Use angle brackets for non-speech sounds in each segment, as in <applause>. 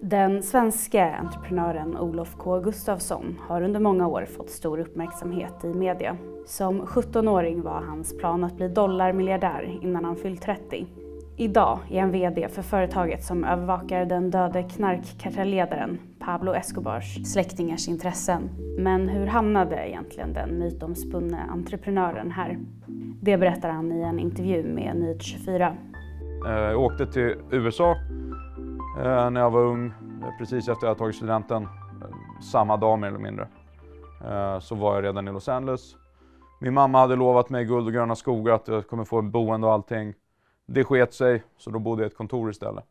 Den svenska entreprenören Olof K Gustafsson har under många år fått stor uppmärksamhet i media. Som 17-åring var hans plan att bli dollarmiljardär innan han fyllt 30. Idag är han VD för företaget som övervakar den döde knarkkartelledaren Pablo Escobars släktingars intressen. Men hur hamnade egentligen den mytomspunne entreprenören här? Det berättar han i en intervju med Nyhet24. Eh, jag åkte till USA Eh, när jag var ung, eh, precis efter att jag tagit studenten, eh, samma dag mer eller mindre, så var jag redan i Los Angeles. Min mamma hade lovat mig guld och gröna skogar, att jag kommer få en boende och allting. Det sket sig, så då bodde jag i ett kontor istället.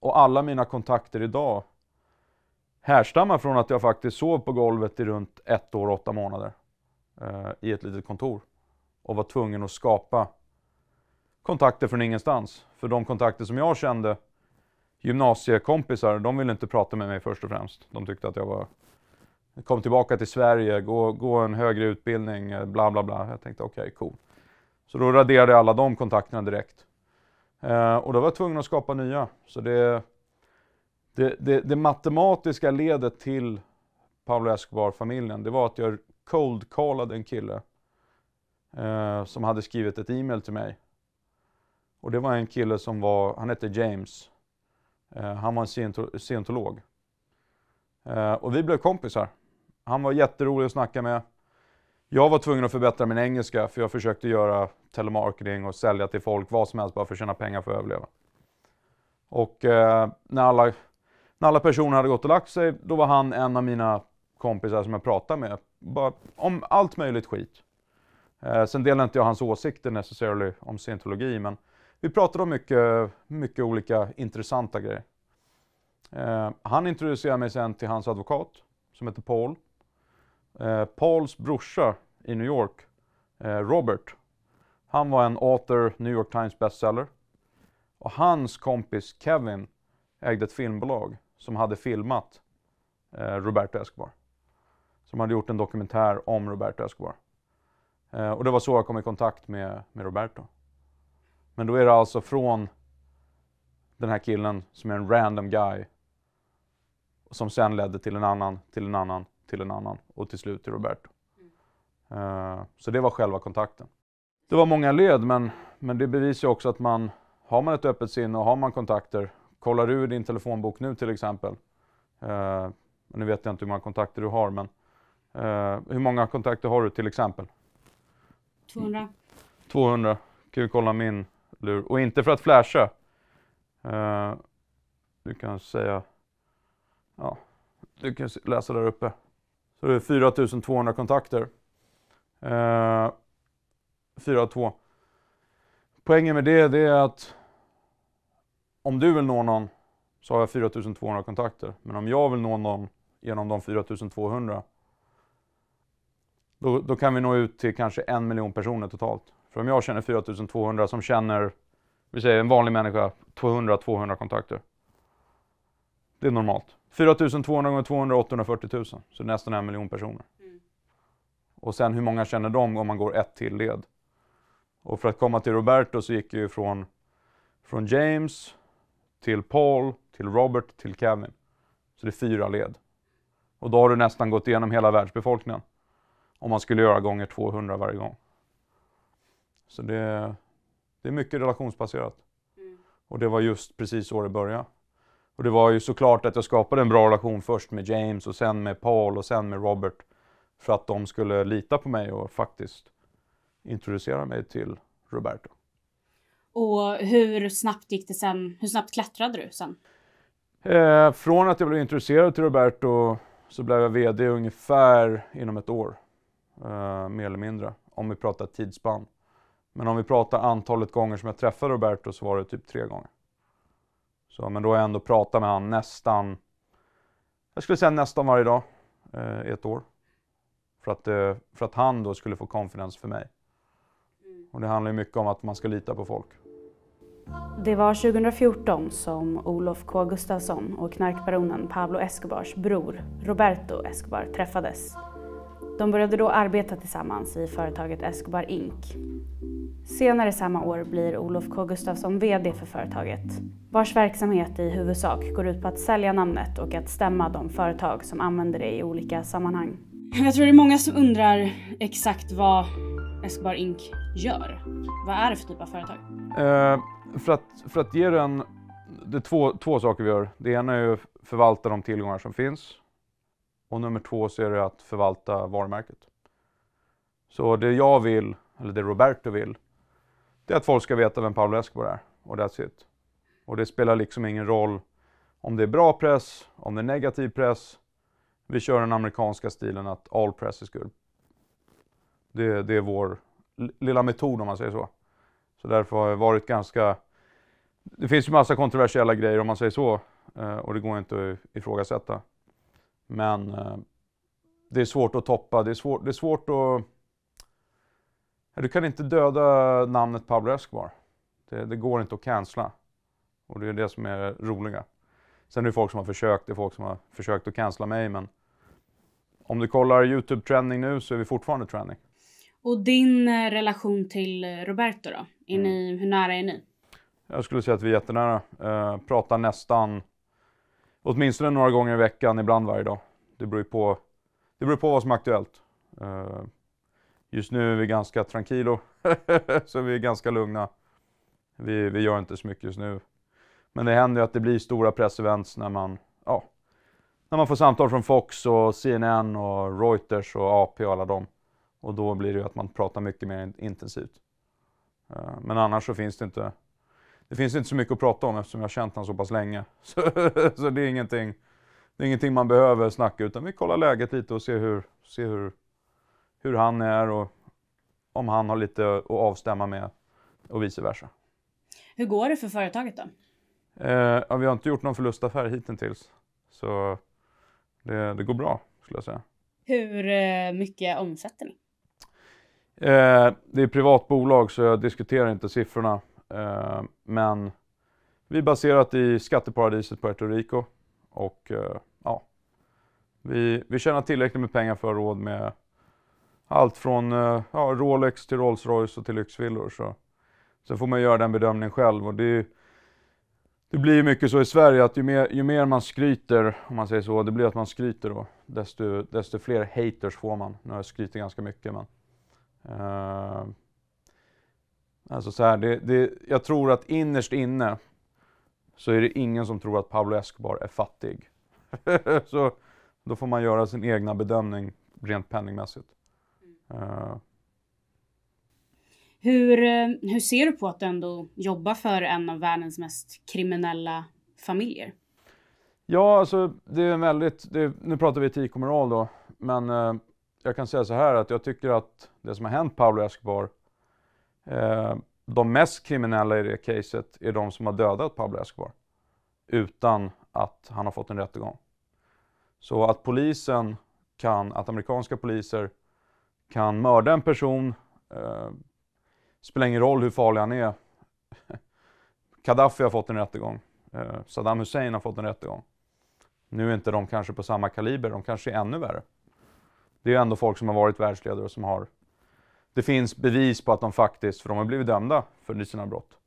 Och alla mina kontakter idag härstammar från att jag faktiskt sov på golvet i runt ett år och åtta månader i ett litet kontor och var tvungen att skapa kontakter från ingenstans. För de kontakter som jag kände, gymnasiekompisar, de ville inte prata med mig först och främst. De tyckte att jag var kom tillbaka till Sverige, gå, gå en högre utbildning, eh, bla bla bla. Jag tänkte okej, okay, cool. Så då raderade jag alla de kontakterna direkt. Eh, och då var jag tvungen att skapa nya. Så det, det, det, det matematiska ledet till Pablo Escobar-familjen, det var att jag cold-callade en kille eh, som hade skrivit ett e-mail till mig och det var en kille som var, han hette James. Eh, han var en scientolog. Eh, och vi blev kompisar. Han var jätterolig att snacka med. Jag var tvungen att förbättra min engelska för jag försökte göra telemarketing och sälja till folk vad som helst bara för att tjäna pengar för att överleva. Och eh, när, alla, när alla personer hade gått och lagt sig, då var han en av mina kompisar som jag pratade med. Bara om allt möjligt skit. Eh, sen delade inte jag hans åsikter necessarily om scientologi, men vi pratade om mycket, mycket olika intressanta grejer. Eh, han introducerade mig sen till hans advokat som heter Paul. Eh, Pauls brorsa i New York, eh, Robert, han var en author, New York Times bestseller. Och hans kompis Kevin ägde ett filmbolag som hade filmat eh, Roberto Escobar. Som hade gjort en dokumentär om Roberto Escobar. Eh, och det var så jag kom i kontakt med, med Roberto. Men då är det alltså från den här killen som är en random guy. Som sen ledde till en annan, till en annan, till en annan och till slut till Roberto. Eh, så det var själva kontakten. Det var många led men, men det bevisar också att man har man ett öppet sinne och har man kontakter. Kollar du i din telefonbok nu till exempel. Uh, nu vet jag inte hur många kontakter du har men uh, hur många kontakter har du till exempel? 200. 200. Kan du kolla min lur. Och inte för att flasha. Uh, du kan säga... Ja, du kan läsa där uppe. Så det är 4200 kontakter. Uh, eh, 4-2. Poängen med det, det är att om du vill nå någon så har jag 4200 kontakter. Men om jag vill nå någon genom de 4200 då, då kan vi nå ut till kanske en miljon personer totalt. För om jag känner 4200 som känner, vi säger en vanlig människa, 200-200 kontakter. Det är normalt. 4200 gånger 200 840 000, så nästan en miljon personer. Mm. Och sen hur många känner de om man går ett till led? Och för att komma till Roberto så gick jag ju från, från James till Paul, till Robert, till Kevin. Så det är fyra led. Och då har du nästan gått igenom hela världsbefolkningen. Om man skulle göra gånger 200 varje gång. Så det, det är mycket relationsbaserat. Mm. Och det var just precis så det började. Och det var ju såklart att jag skapade en bra relation först med James och sen med Paul och sen med Robert. För att de skulle lita på mig och faktiskt introducera mig till Roberto. Och hur snabbt gick det sen? Hur snabbt klättrade du sen? Eh, från att jag blev introducerad till Roberto så blev jag VD ungefär inom ett år. Eh, mer eller mindre, om vi pratar tidsspann. Men om vi pratar antalet gånger som jag träffade Roberto så var det typ tre gånger. Så, men då har jag ändå pratat med honom nästan, jag skulle säga nästan varje dag eh, ett år. För att, eh, för att han då skulle få confidence för mig. Mm. Och det handlar ju mycket om att man ska lita på folk. Det var 2014 som Olof K Gustafsson och knarkbaronen Pablo Escobars bror Roberto Escobar träffades de började då arbeta tillsammans i företaget Escobar Inc. Senare samma år blir Olof K Gustafsson VD för företaget, vars verksamhet i huvudsak går ut på att sälja namnet och att stämma de företag som använder det i olika sammanhang. Jag tror det är många som undrar exakt vad Escobar Inc gör. Vad är det för typ av företag? Eh, för, att, för att ge den... Det är två, två saker vi gör. Det ena är att förvalta de tillgångar som finns och nummer två så är det att förvalta varumärket. Så det jag vill, eller det Roberto vill, det är att folk ska veta vem Pablo Escobar är. Och that's it. Och det spelar liksom ingen roll om det är bra press, om det är negativ press. Vi kör den amerikanska stilen att all press is good. Det, det är vår lilla metod om man säger så. Så därför har jag varit ganska... Det finns ju massa kontroversiella grejer om man säger så. Eh, och det går inte att ifrågasätta. Men eh, det är svårt att toppa. Det är svårt, det är svårt att... Du kan inte döda namnet Pablo Escobar. Det, det går inte att cancella. Och det är det som är roliga. Sen är det folk som har försökt. Det är folk som har försökt att cancella mig, men om du kollar YouTube trending nu så är vi fortfarande trending. Och din eh, relation till eh, Roberto då? Är mm. ni, hur nära är ni? Jag skulle säga att vi är jättenära. Eh, pratar nästan åtminstone några gånger i veckan, ibland varje dag. Det beror ju på, det beror på vad som är aktuellt. Eh, just nu är vi ganska tranquilo, <laughs> så vi är ganska lugna. Vi, vi gör inte så mycket just nu. Men det händer ju att det blir stora pressevents när man, ja, när man får samtal från Fox och CNN och Reuters och AP och alla dem. Och då blir det ju att man pratar mycket mer intensivt. Eh, men annars så finns det inte det finns inte så mycket att prata om eftersom jag har känt honom så pass länge. <laughs> Så, så det, är ingenting, det är ingenting man behöver snacka utan vi kollar läget lite och ser hur, ser hur, hur han är och om han har lite att avstämma med och vice versa. Hur går det för företaget då? Eh, ja, vi har inte gjort någon förlustaffär hittills. Så det, det, går bra skulle jag säga. Hur eh, mycket omsätter ni? Eh, det är privatbolag så jag diskuterar inte siffrorna. Eh, men vi är baserat i skatteparadiset Puerto Rico och eh, ja, vi, vi tjänar tillräckligt med pengar för att ha råd med allt från eh, ja, Rolex till Rolls Royce och till lyxvillor. Så. Sen får man göra den bedömningen själv. Och det, är, det blir mycket så i Sverige att ju mer, ju mer, man skryter, om man säger så, det blir att man skryter då. Desto, desto fler haters får man. Nu har jag skrytit ganska mycket men. Eh, Alltså så här, det, det, jag tror att innerst inne så är det ingen som tror att Pablo Escobar är fattig. <laughs> så då får man göra sin egna bedömning rent penningmässigt. Uh. Hur, eh, hur ser du på att ändå jobba för en av världens mest kriminella familjer? Ja, alltså det är en väldigt, är, nu pratar vi etik och moral då, men eh, jag kan säga så här att jag tycker att det som har hänt Pablo Escobar Eh, de mest kriminella i det caset är de som har dödat Pablo Escobar utan att han har fått en rättegång. Så att polisen kan, att amerikanska poliser kan mörda en person, eh, spelar ingen roll hur farlig han är. <laughs> Gaddafi har fått en rättegång, eh, Saddam Hussein har fått en rättegång. Nu är inte de kanske på samma kaliber, de kanske är ännu värre. Det är ändå folk som har varit världsledare och som har det finns bevis på att de faktiskt, för de har blivit dömda för sina brott.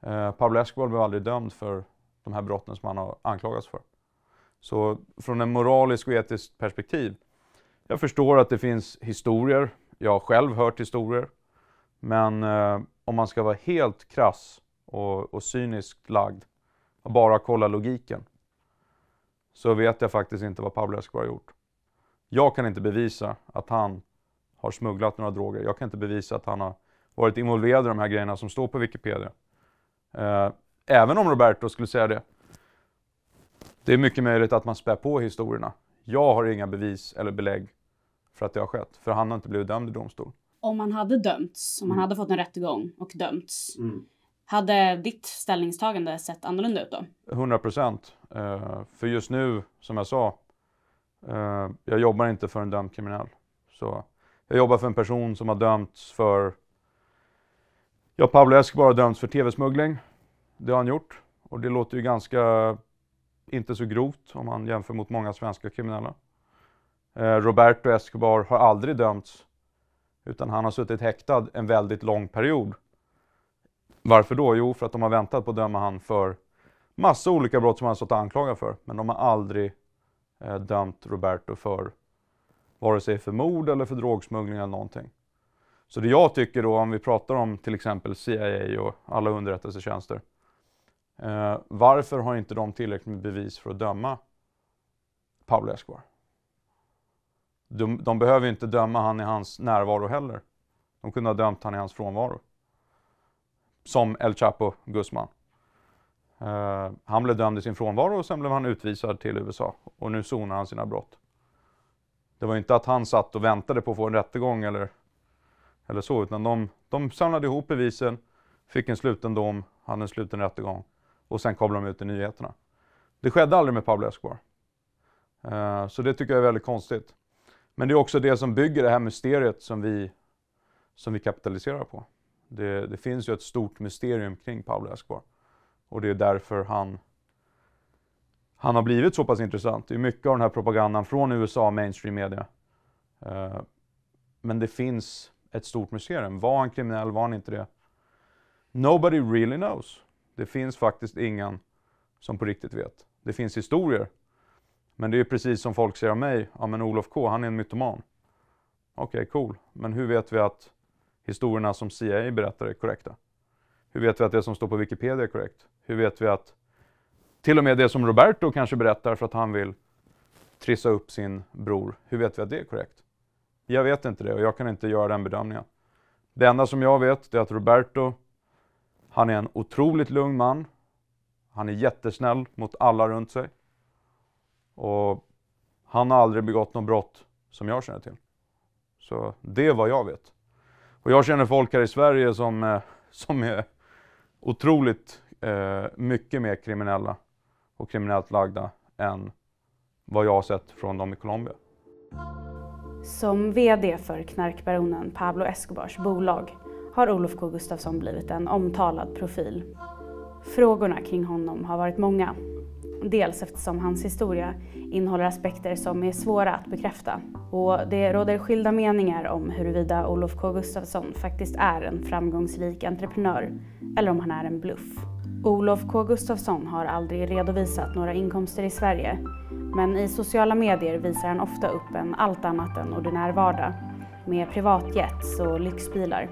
Eh, Pablo Escobar blev aldrig dömd för de här brotten som han har anklagats för. Så från en moralisk och etiskt perspektiv, jag förstår att det finns historier, jag har själv hört historier, men eh, om man ska vara helt krass och, och cyniskt lagd och bara kolla logiken, så vet jag faktiskt inte vad Pablo Escobar har gjort. Jag kan inte bevisa att han har smugglat några droger. Jag kan inte bevisa att han har varit involverad i de här grejerna som står på Wikipedia. Eh, även om Roberto skulle säga det. Det är mycket möjligt att man spär på historierna. Jag har inga bevis eller belägg för att det har skett, för han har inte blivit dömd i domstol. Om han hade dömts, om mm. han hade fått en rättegång och dömts, mm. hade ditt ställningstagande sett annorlunda ut då? 100 procent. Eh, för just nu, som jag sa, eh, jag jobbar inte för en dömd kriminell. Så jag jobbar för en person som har dömts för... Ja, Pablo Escobar har dömts för tv-smuggling. Det har han gjort. Och det låter ju ganska... Inte så grovt om man jämför mot många svenska kriminella. Eh, Roberto Escobar har aldrig dömts. Utan han har suttit häktad en väldigt lång period. Varför då? Jo, för att de har väntat på att döma han för massa olika brott som han har stått anklagad för. Men de har aldrig eh, dömt Roberto för vare sig för mord eller för drogsmuggling eller någonting. Så det jag tycker då, om vi pratar om till exempel CIA och alla underrättelsetjänster. Eh, varför har inte de tillräckligt med bevis för att döma Pablo Escobar? De, de behöver inte döma han i hans närvaro heller. De kunde ha dömt han i hans frånvaro. Som El Chapo Guzman. Eh, han blev dömd i sin frånvaro och sen blev han utvisad till USA. Och nu sonar han sina brott. Det var inte att han satt och väntade på att få en rättegång eller, eller så, utan de, de samlade ihop bevisen, fick en sluten dom, hade en sluten rättegång och sen kablade de ut i nyheterna. Det skedde aldrig med Pablo Escobar. Eh, så det tycker jag är väldigt konstigt. Men det är också det som bygger det här mysteriet som vi, som vi kapitaliserar på. Det, det finns ju ett stort mysterium kring Pablo Escobar och det är därför han han har blivit så pass intressant. Det är mycket av den här propagandan från USA, mainstream media. Eh, men det finns ett stort mysterium. Var han kriminell? Var han inte det? Nobody really knows. Det finns faktiskt ingen som på riktigt vet. Det finns historier. Men det är precis som folk säger om mig. Ja men Olof K, han är en mytoman. Okej, okay, cool. Men hur vet vi att historierna som CIA berättar är korrekta? Hur vet vi att det som står på Wikipedia är korrekt? Hur vet vi att till och med det som Roberto kanske berättar för att han vill trissa upp sin bror. Hur vet vi att det är korrekt? Jag vet inte det och jag kan inte göra den bedömningen. Det enda som jag vet är att Roberto, han är en otroligt lugn man. Han är jättesnäll mot alla runt sig. Och han har aldrig begått något brott som jag känner till. Så det är vad jag vet. Och jag känner folk här i Sverige som, eh, som är otroligt eh, mycket mer kriminella och kriminellt lagda än vad jag har sett från dem i Colombia. Som VD för knarkbaronen Pablo Escobars bolag har Olof K Gustafsson blivit en omtalad profil. Frågorna kring honom har varit många Dels eftersom hans historia innehåller aspekter som är svåra att bekräfta. Och det råder skilda meningar om huruvida Olof K Gustafsson faktiskt är en framgångsrik entreprenör eller om han är en bluff. Olof K Gustafsson har aldrig redovisat några inkomster i Sverige, men i sociala medier visar han ofta upp en allt annat än ordinär vardag med privatjets och lyxbilar.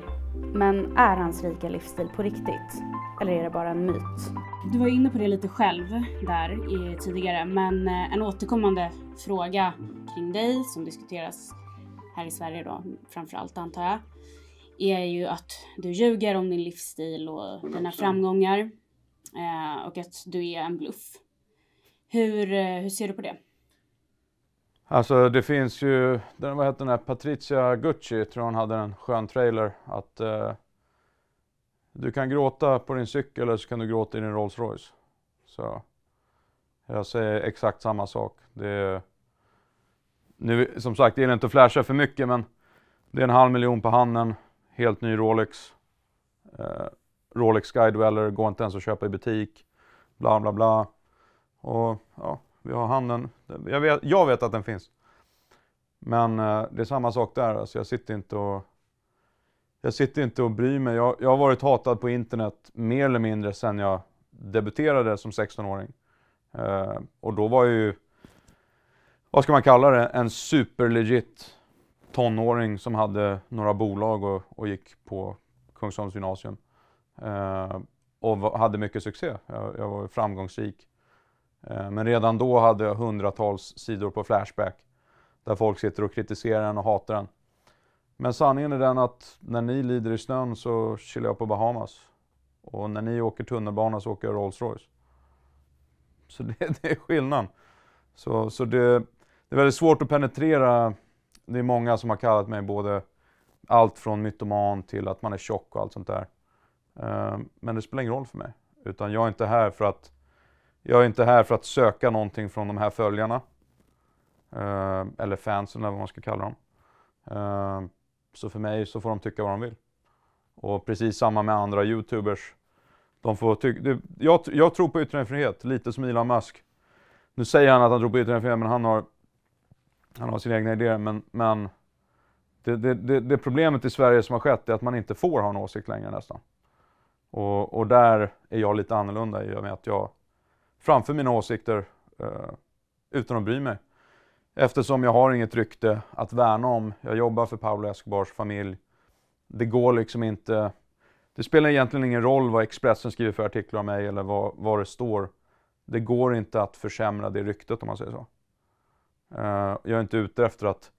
Men är hans rika livsstil på riktigt? Eller är det bara en myt? Du var inne på det lite själv där tidigare, men eh, en återkommande fråga kring dig som diskuteras här i Sverige då framför allt antar jag, är ju att du ljuger om din livsstil och dina framgångar eh, och att du är en bluff. Hur, eh, hur ser du på det? Alltså det finns ju, vad heter den här Patricia Gucci, tror hon hade en skön trailer, att du kan gråta på din cykel eller så kan du gråta i din Rolls Royce. Så jag säger exakt samma sak. Det är, nu, som sagt, det är inte att flasha för mycket men det är en halv miljon på handen, helt ny Rolex. Eh, Rolex Skydweller går inte ens att köpa i butik. Bla bla bla. Och ja, vi har handen. Jag vet, jag vet att den finns. Men eh, det är samma sak där. Alltså jag sitter inte och jag sitter inte och bryr mig. Jag, jag har varit hatad på internet mer eller mindre sedan jag debuterade som 16-åring. Eh, och då var jag ju, vad ska man kalla det, en superlegit tonåring som hade några bolag och, och gick på Kungsholms gymnasium. Eh, och hade mycket succé. Jag, jag var framgångsrik. Eh, men redan då hade jag hundratals sidor på Flashback där folk sitter och kritiserar en och hatar en. Men sanningen är den att när ni lider i snön så chillar jag på Bahamas. Och när ni åker tunnelbana så åker jag Rolls Royce. Så det, <laughs> det är skillnaden. Så, så det, det, är väldigt svårt att penetrera. Det är många som har kallat mig både allt från mytoman till att man är tjock och allt sånt där. Eh, men det spelar ingen roll för mig. Utan jag är inte här för att, jag är inte här för att söka någonting från de här följarna. Eh, eller fansen eller vad man ska kalla dem. Eh, så för mig så får de tycka vad de vill. Och precis samma med andra YouTubers. De får tycka... Jag, jag tror på yttrandefrihet, lite som Elon Musk. Nu säger han att han tror på yttrandefrihet, men han har, han har sina egna idéer. Men, men det, det, det, det, problemet i Sverige som har skett är att man inte får ha en åsikt längre nästan. Och, och där är jag lite annorlunda i och med att jag framför mina åsikter eh, utan att bry mig. Eftersom jag har inget rykte att värna om. Jag jobbar för Paolo Escobars familj. Det går liksom inte. Det spelar egentligen ingen roll vad Expressen skriver för artiklar om mig eller vad, vad det står. Det går inte att försämra det ryktet om man säger så. Eh, jag är inte ute efter att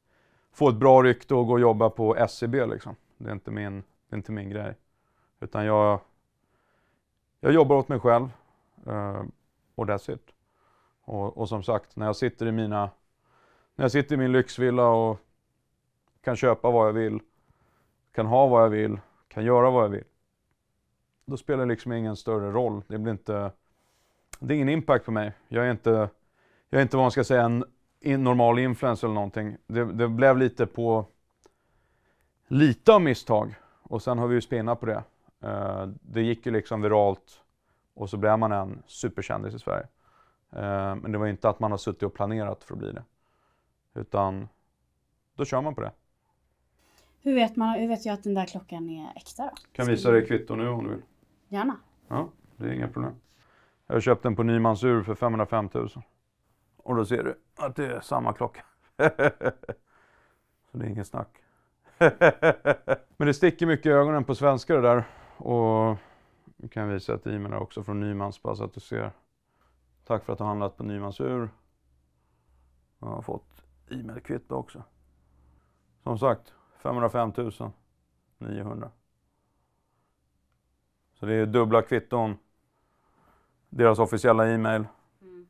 få ett bra rykte och gå och jobba på SCB e liksom. Det är inte min, det är inte min grej. Utan jag, jag jobbar åt mig själv eh, och that's it. Och, och som sagt, när jag sitter i mina när jag sitter i min lyxvilla och kan köpa vad jag vill, kan ha vad jag vill, kan göra vad jag vill. Då spelar det liksom ingen större roll. Det blir inte... Det är ingen impact på mig. Jag är inte, jag är inte vad man ska säga, en normal influencer eller någonting. Det, det, blev lite på... Lite av misstag. Och sen har vi ju spinnat på det. Eh, det gick ju liksom viralt och så blev man en superkändis i Sverige. Eh, men det var ju inte att man har suttit och planerat för att bli det. Utan då kör man på det. Hur vet, man, hur vet jag att den där klockan är äkta då? Kan visa dig kvitto nu om du vill. Gärna. Ja, det är inga problem. Jag har köpt den på Nymans ur för 505 000. Och då ser du att det är samma klocka. <laughs> Så det är inget snack. <laughs> Men det sticker mycket i ögonen på svenskar det där. Och nu kan visa ett e-mail också från Nymans bara så att du ser. Tack för att du handlat på Nymans ur. Jag har fått e med kvitto också. Som sagt, 505 900. Så det är dubbla kvitton, deras officiella e-mail. Mm.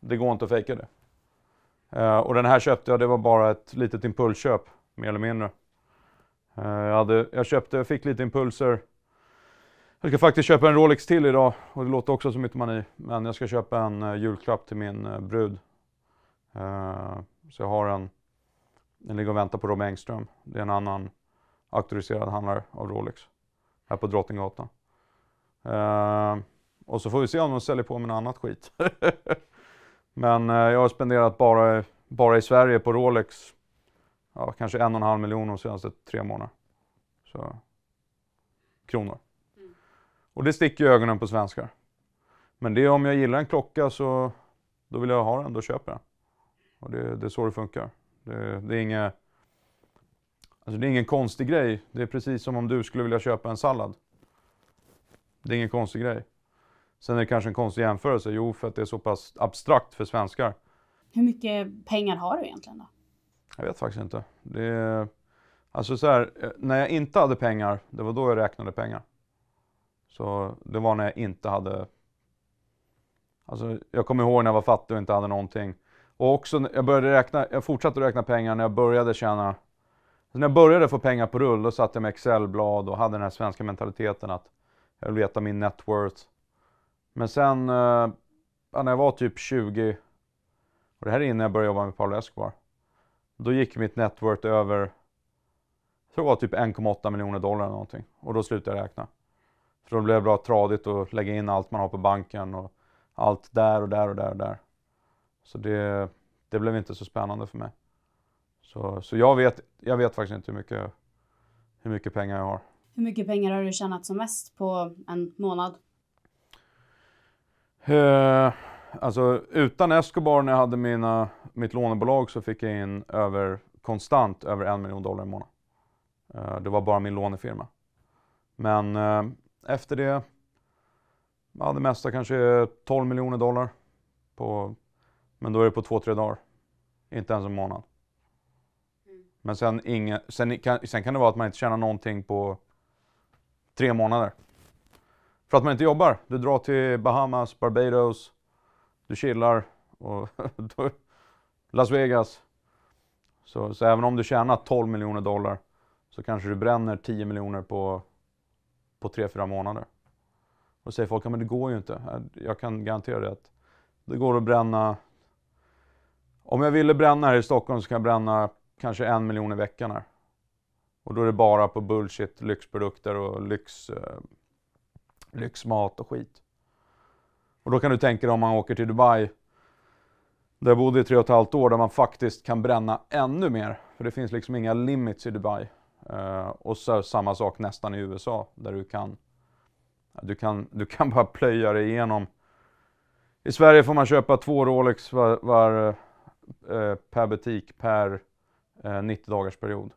Det går inte att fejka det. Uh, och den här köpte jag, det var bara ett litet impulsköp, mer eller mindre. Uh, jag, hade, jag köpte, fick lite impulser. Jag ska faktiskt köpa en Rolex till idag och det låter också som mytomani. Men jag ska köpa en uh, julklapp till min brud. Så jag har en, den ligger och väntar på Rob Engström. Det är en annan auktoriserad handlare av Rolex här på Drottninggatan. Eh, och så får vi se om de säljer på mig något annat skit. <laughs> Men eh, jag har spenderat bara, bara i Sverige på Rolex ja, kanske en och en halv miljon de senaste tre månaderna. Så, kronor. Mm. Och det sticker ju ögonen på svenskar. Men det är om jag gillar en klocka så då vill jag ha den, då köper jag den. Och det, det är så det funkar. Det, det är inga, alltså det är ingen konstig grej. Det är precis som om du skulle vilja köpa en sallad. Det är ingen konstig grej. Sen är det kanske en konstig jämförelse. Jo, för att det är så pass abstrakt för svenskar. Hur mycket pengar har du egentligen då? Jag vet faktiskt inte. Det, alltså så här, eh, när jag inte hade pengar, det var då jag räknade pengar. Så det var när jag inte hade... Alltså jag kommer ihåg när jag var fattig och inte hade någonting. Och också, jag, började räkna, jag fortsatte räkna pengar när jag började tjäna... När jag började få pengar på rull, då satte jag med Excel-blad och hade den här svenska mentaliteten att jag vill veta min net worth. Men sen, eh, när jag var typ 20, och det här är innan jag började jobba med Paolo Escobar, då gick mitt net worth över, jag tror det var typ 1,8 miljoner dollar eller någonting. Och då slutade jag räkna. För då blev det bra tradigt att lägga in allt man har på banken och allt där och där och där och där. Så det, det blev inte så spännande för mig. Så, så jag, vet, jag vet faktiskt inte hur mycket, hur mycket pengar jag har. Hur mycket pengar har du tjänat som mest på en månad? Eh, alltså utan Escobar när jag hade mina, mitt lånebolag så fick jag in över, konstant över en miljon dollar i månaden. Eh, det var bara min lånefirma. Men eh, efter det, ja, det mesta kanske 12 miljoner dollar på men då är det på två, tre dagar. Inte ens en månad. Mm. Men sen, inga, sen, kan, sen kan det vara att man inte tjänar någonting på tre månader. För att man inte jobbar. Du drar till Bahamas, Barbados, du chillar, och <laughs> Las Vegas. Så, så, även om du tjänar 12 miljoner dollar så kanske du bränner 10 miljoner på, på 3-4 månader. Och säger folk, men det går ju inte. Jag kan garantera dig att det går att bränna om jag ville bränna här i Stockholm så kan jag bränna kanske en miljon i veckan här. Och då är det bara på bullshit, lyxprodukter och lyx, eh, lyxmat och skit. Och då kan du tänka dig om man åker till Dubai, där jag bodde i tre och ett halvt år, där man faktiskt kan bränna ännu mer. För det finns liksom inga limits i Dubai. Eh, och så samma sak nästan i USA, där du kan, du kan, <laughs> du kan bara plöja dig igenom. I Sverige får man köpa två Rolex var, var eh, Eh, per butik per 90 eh, dagars period.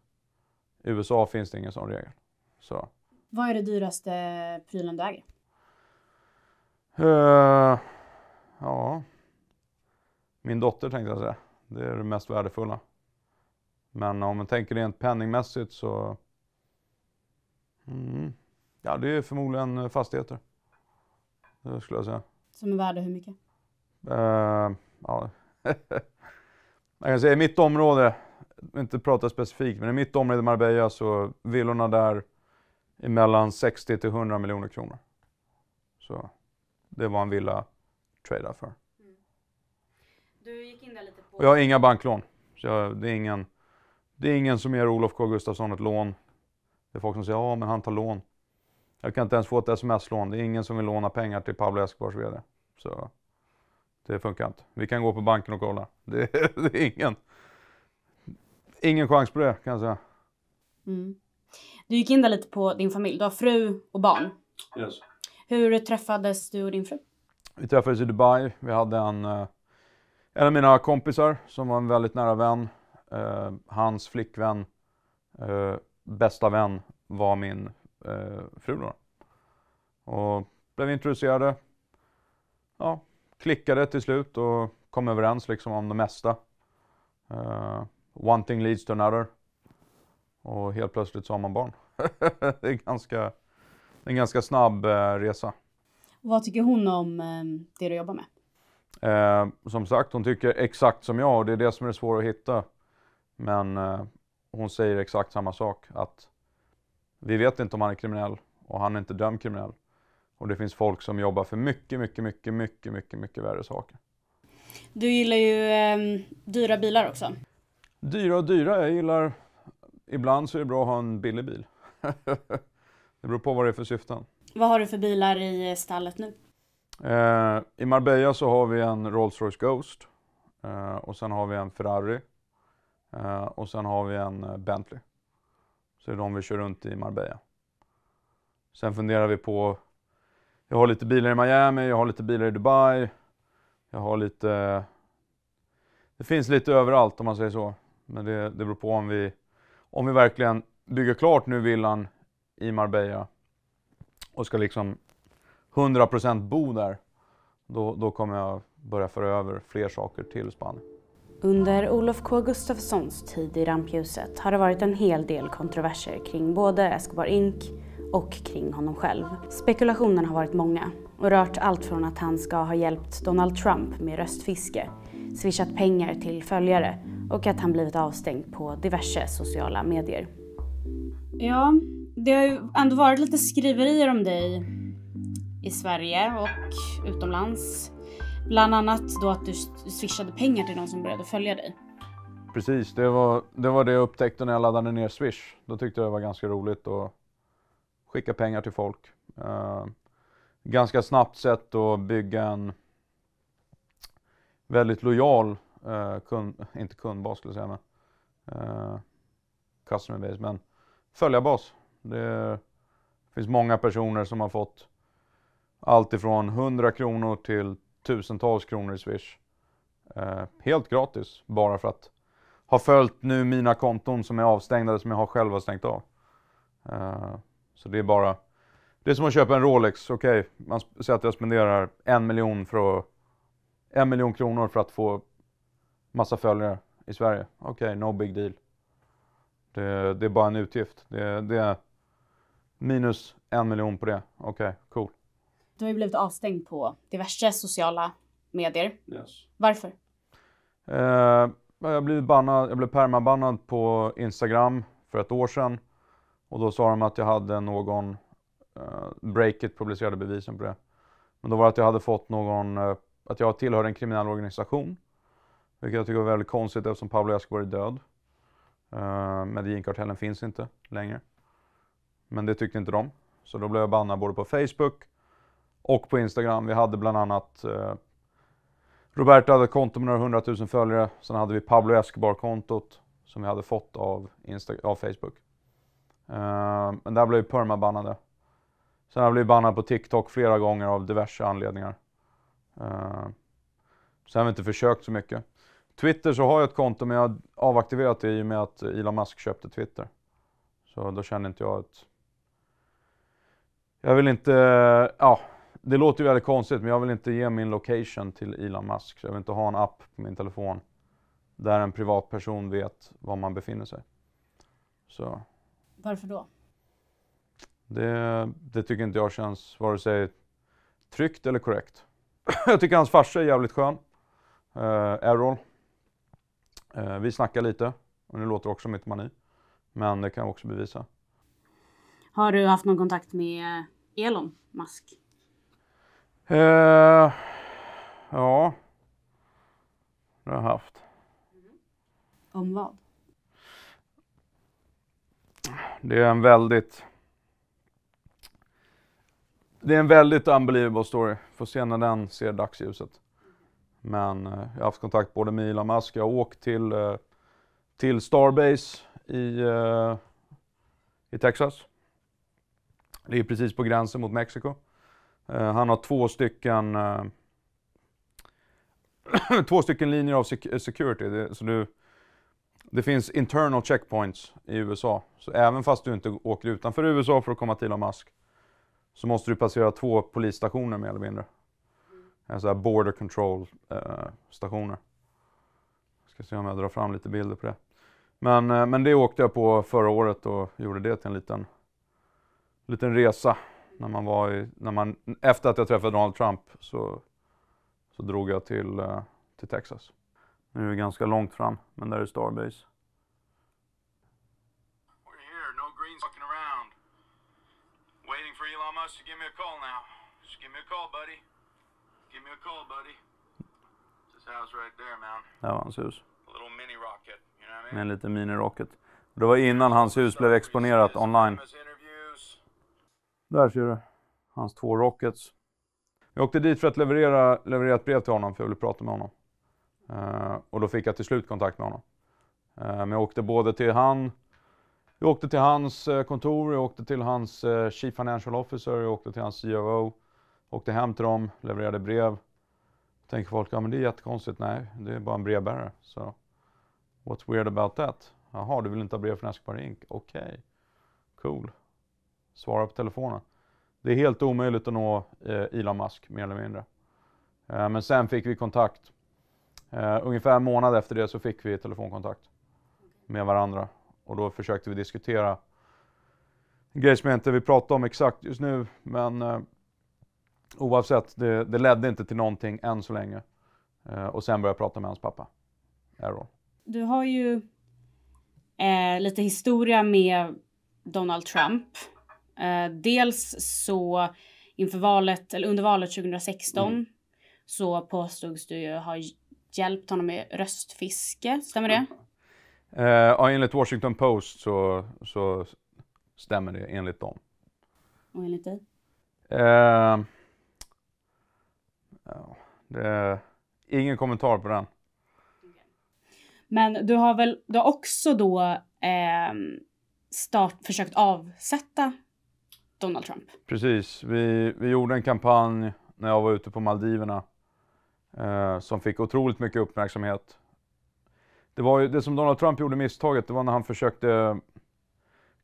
I USA finns det ingen sån regel. Så. Vad är det dyraste prylen du äger? Uh, ja, min dotter tänkte jag säga. Det är det mest värdefulla. Men om man tänker rent penningmässigt så... Mm, ja, det är förmodligen fastigheter. Det skulle jag säga. Som är värda hur mycket? Uh, ja. <laughs> Jag kan säga i mitt område, inte prata specifikt, men i mitt område Marbella så villorna där är mellan 60 till 100 miljoner kronor. Så det var en villa tradea för. Mm. Du gick in där lite på... Och jag har inga banklån. Så jag, det, är ingen, det är ingen som ger Olof K Gustafsson ett lån. Det är folk som säger ja, men han tar lån. Jag kan inte ens få ett sms-lån. Det är ingen som vill låna pengar till Pablo Escobars VD. Så det funkar inte. Vi kan gå på banken och kolla. <laughs> Det, det är ingen, ingen chans på det kan jag säga. Mm. Du gick in där lite på din familj. Du har fru och barn. Yes. Hur träffades du och din fru? Vi träffades i Dubai. Vi hade en, eh, en av mina kompisar som var en väldigt nära vän. Eh, hans flickvän, eh, bästa vän, var min fru då. Och blev introducerade. Ja, klickade till slut och kom överens liksom om det mesta. Uh, one thing leads to another. Och helt plötsligt så har man barn. <laughs> det är ganska, en ganska snabb uh, resa. Vad tycker hon om uh, det du jobbar med? Eh, som sagt, hon tycker exakt som jag och det är det som är det svåra att hitta. Men hon säger exakt samma sak. Att vi vet inte om han är kriminell och han är inte dömd kriminell. Och det finns folk som jobbar för mycket, mycket, mycket, mycket, mycket, mycket värre saker. Du gillar ju eh, dyra bilar också. Dyra och dyra. Jag gillar... Ibland så är det bra att ha en billig bil. <laughs> det beror på vad det är för syften. Vad har du för bilar i eh, stallet nu? Eh, I Marbella så har vi en Rolls-Royce Ghost. Eh, och sen har vi en Ferrari. Eh, och sen har vi en eh, Bentley. Så det är de vi kör runt i Marbella. Sen funderar vi på jag har lite bilar i Miami, jag har lite bilar i Dubai. Jag har lite... Det finns lite överallt om man säger så. Men det, det beror på om vi, om vi verkligen bygger klart nu villan i Marbella och ska liksom 100% bo där. Då, då kommer jag börja föra över fler saker till Spanien. Under Olof K Gustafssons tid i rampljuset har det varit en hel del kontroverser kring både Escobar Inc och kring honom själv. Spekulationerna har varit många och rört allt från att han ska ha hjälpt Donald Trump med röstfiske, swishat pengar till följare och att han blivit avstängd på diverse sociala medier. Ja, det har ju ändå varit lite skriverier om dig i Sverige och utomlands. Bland annat då att du swishade pengar till någon som började följa dig. Precis, det var det, var det jag upptäckte när jag laddade ner Swish. Då tyckte jag det var ganska roligt och skicka pengar till folk. Eh, ganska snabbt sätt att bygga en väldigt lojal, eh, kund, inte kundbas skulle jag säga, men eh, customer base, men följarbas. Det, finns många personer som har fått allt ifrån 100 kronor till tusentals kronor i Swish. Eh, helt gratis, bara för att ha följt nu mina konton som är avstängda, som jag har själv har stängt av. Eh, så det är bara... Det är som att köpa en Rolex. Okej, okay, man säger att jag spenderar en miljon, för att, en miljon kronor för att få massa följare i Sverige. Okej, okay, no big deal. Det, det, är bara en utgift. Det, det är minus en miljon på det. Okej, okay, cool. Du har ju blivit avstängd på diverse sociala medier. Yes. Varför? Eh, jag blev jag blev permabannad på Instagram för ett år sedan. Och då sa de att jag hade någon, eh, Breakit publicerade bevisen på det. Men då var det att jag hade fått någon, eh, att jag tillhörde en kriminell organisation. Vilket jag tycker var väldigt konstigt eftersom Pablo Escobar är död. Eh, Medellinkartellen finns inte längre. Men det tyckte inte de. Så då blev jag bannad både på Facebook och på Instagram. Vi hade bland annat eh, Roberto hade ett konto med några hundratusen följare. Sen hade vi Pablo Escobar-kontot som vi hade fått av, Insta av Facebook. Eh, men där blev Perma bannade. Sen har jag blivit bannad på TikTok flera gånger av diverse anledningar. Eh, sen har vi inte försökt så mycket. Twitter så har jag ett konto men jag har avaktiverat det i och med att Elon Musk köpte Twitter. Så då känner inte jag att... Jag vill inte... Ja, det låter ju väldigt konstigt men jag vill inte ge min location till Elon Musk. Så jag vill inte ha en app på min telefon där en privatperson vet var man befinner sig. Så varför då? Det, det, tycker inte jag känns vare sig tryggt eller korrekt. <clears throat> jag tycker hans farsa är jävligt skön. Eh, Errol. Eh, vi snackar lite. Och nu låter också mitt mani. Men det kan jag också bevisa. Har du haft någon kontakt med Elon Musk? Eh, ja, det har jag haft. Mm. Om vad? det är en väldigt... Det är en väldigt unbelievable story. Får se när den ser dagsljuset. Men eh, jag har haft kontakt både med Elon Musk, jag har åkt till, eh, till Starbase i, eh, i Texas. Det är precis på gränsen mot Mexiko. Han har två stycken, <clears throat> två stycken linjer av security. Så du det finns internal checkpoints i USA. Så även fast du inte åker utanför USA för att komma till Elon Musk så måste du passera två polisstationer mer eller mindre. Så här border control eh, stationer. ska se om jag drar fram lite bilder på det. Men, eh, men det åkte jag på förra året och gjorde det till en liten, liten resa. När man var i, när man, efter att jag träffade Donald Trump så, så drog jag till, eh, till Texas. Nu är det ganska långt fram, men där är Starbase. Där var hans hus. Med en liten mini-rocket. Det var innan hans hus blev exponerat online. Där ser du. Hans två rockets. Jag åkte dit för att leverera, leverera ett brev till honom, för jag ville prata med honom. Eh, och då fick jag till slut kontakt med honom. Eh, men jag åkte både till han, jag åkte till hans eh, kontor, jag åkte till hans Chief Financial Officer, jag åkte till hans COO. E åkte hem till dem, levererade brev. Tänker folk, ja men det är jättekonstigt. Nej, det är bara en brevbärare. Så, what's weird about that? Jaha, du vill inte ha brev från Escobar Inc? Okej, okay. cool. Svara på telefonen. Det är helt omöjligt att nå Elon Musk, mer eller mindre. Men sen fick vi kontakt Eh, ungefär en månad efter det så fick vi telefonkontakt med varandra och då försökte vi diskutera grejer som jag inte vill prata om exakt just nu, men eh, oavsett, det, det, ledde inte till någonting än så länge. Eh, och sen började jag prata med hans pappa, Errol. Du har ju eh, lite historia med Donald Trump. Eh, dels så inför valet, eller under valet 2016 mm. så påstods du ju ha hjälpt honom med röstfiske, stämmer det? Mm. Eh, ja, enligt Washington Post så, så stämmer det enligt dem. Och enligt dig? Eh, ja, det, ingen kommentar på den. Men du har väl du har också då eh, start, försökt avsätta Donald Trump? Precis. Vi, vi gjorde en kampanj när jag var ute på Maldiverna Eh, som fick otroligt mycket uppmärksamhet. Det var ju det som Donald Trump gjorde misstaget, det var när han försökte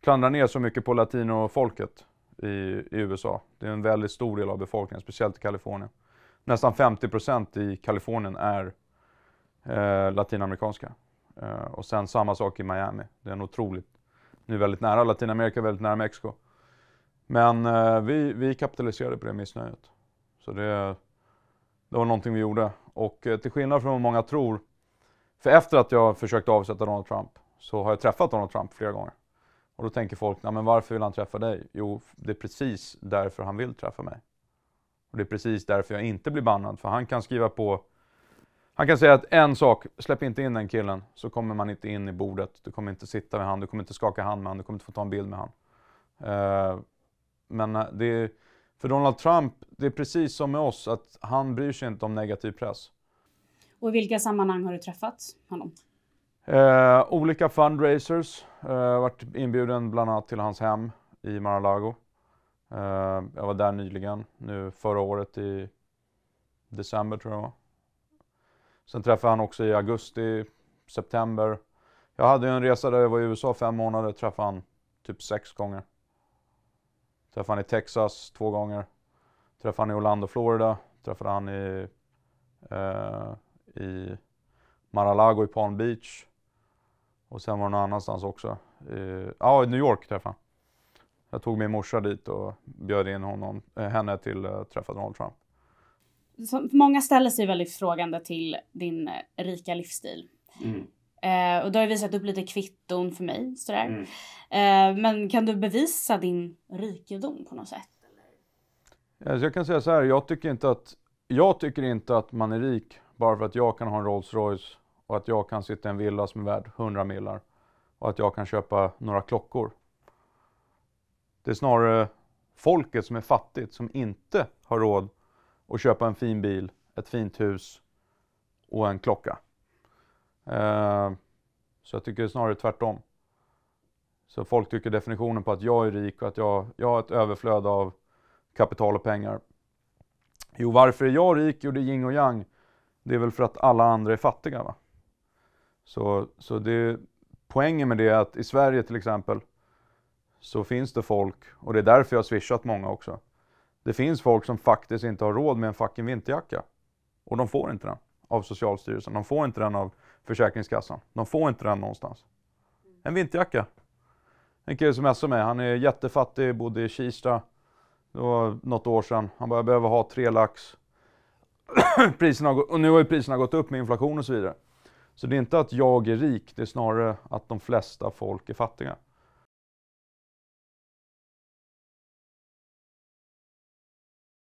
klandra ner så mycket på latinofolket i, i USA. Det är en väldigt stor del av befolkningen, speciellt i Kalifornien. Nästan 50% i Kalifornien är eh, latinamerikanska. Eh, och sen samma sak i Miami. Det är en otroligt, nu väldigt nära Latinamerika, väldigt nära Mexiko. Men eh, vi, vi kapitaliserade på det missnöjet. Så det, det var någonting vi gjorde. Och eh, till skillnad från vad många tror, för efter att jag försökte avsätta Donald Trump så har jag träffat Donald Trump flera gånger. Och då tänker folk, Nej, men varför vill han träffa dig? Jo, det är precis därför han vill träffa mig. Och det är precis därför jag inte blir bannad, för han kan skriva på han kan säga att en sak, släpp inte in den killen så kommer man inte in i bordet. Du kommer inte sitta med han, du kommer inte skaka hand med han, du kommer inte få ta en bild med han. Uh, men eh, det är, för Donald Trump, det är precis som med oss, att han bryr sig inte om negativ press. Och i vilka sammanhang har du träffat honom? Eh, olika fundraisers. Eh, varit inbjuden bland annat till hans hem i Mar-a-Lago. Eh, jag var där nyligen, nu förra året i december tror jag var. Sen träffade han också i augusti, september. Jag hade ju en resa där jag var i USA fem månader, träffade han typ sex gånger. Träffade han i Texas två gånger. Träffade han i Orlando, Florida. Träffade han i, eh, i Mar-a-Lago i Palm Beach. Och sen var det någon annanstans också. Ja, eh, ah, i New York träffade han. Jag tog min morsa dit och bjöd in honom, eh, henne till att eh, träffa Donald Trump. Så många ställer sig väldigt frågande till din eh, rika livsstil. Mm. Eh, och du har ju visat upp lite kvitton för mig sådär. Mm. Eh, men kan du bevisa din rikedom på något sätt? Alltså jag kan säga så här, jag tycker inte att, jag tycker inte att man är rik bara för att jag kan ha en Rolls Royce och att jag kan sitta i en villa som är värd 100 millar och att jag kan köpa några klockor. Det är snarare folket som är fattigt som inte har råd att köpa en fin bil, ett fint hus och en klocka. Eh, så jag tycker snarare tvärtom. Så folk tycker definitionen på att jag är rik och att jag, jag har ett överflöd av kapital och pengar. Jo, varför är jag rik? Jo, det är yin och yang. Det är väl för att alla andra är fattiga. Va? Så, så det, poängen med det är att i Sverige till exempel så finns det folk, och det är därför jag har swishat många också. Det finns folk som faktiskt inte har råd med en fucking vinterjacka. Och de får inte den av Socialstyrelsen. De får inte den av Försäkringskassan. De får inte den någonstans. En vinterjacka. En kille som smsade mig, han är jättefattig, bodde i Kista. Det var något år sedan. Han bara, jag behöver ha tre lax. <clears throat> priserna har, och nu har ju priserna gått upp med inflation och så vidare. Så det är inte att jag är rik, det är snarare att de flesta folk är fattiga.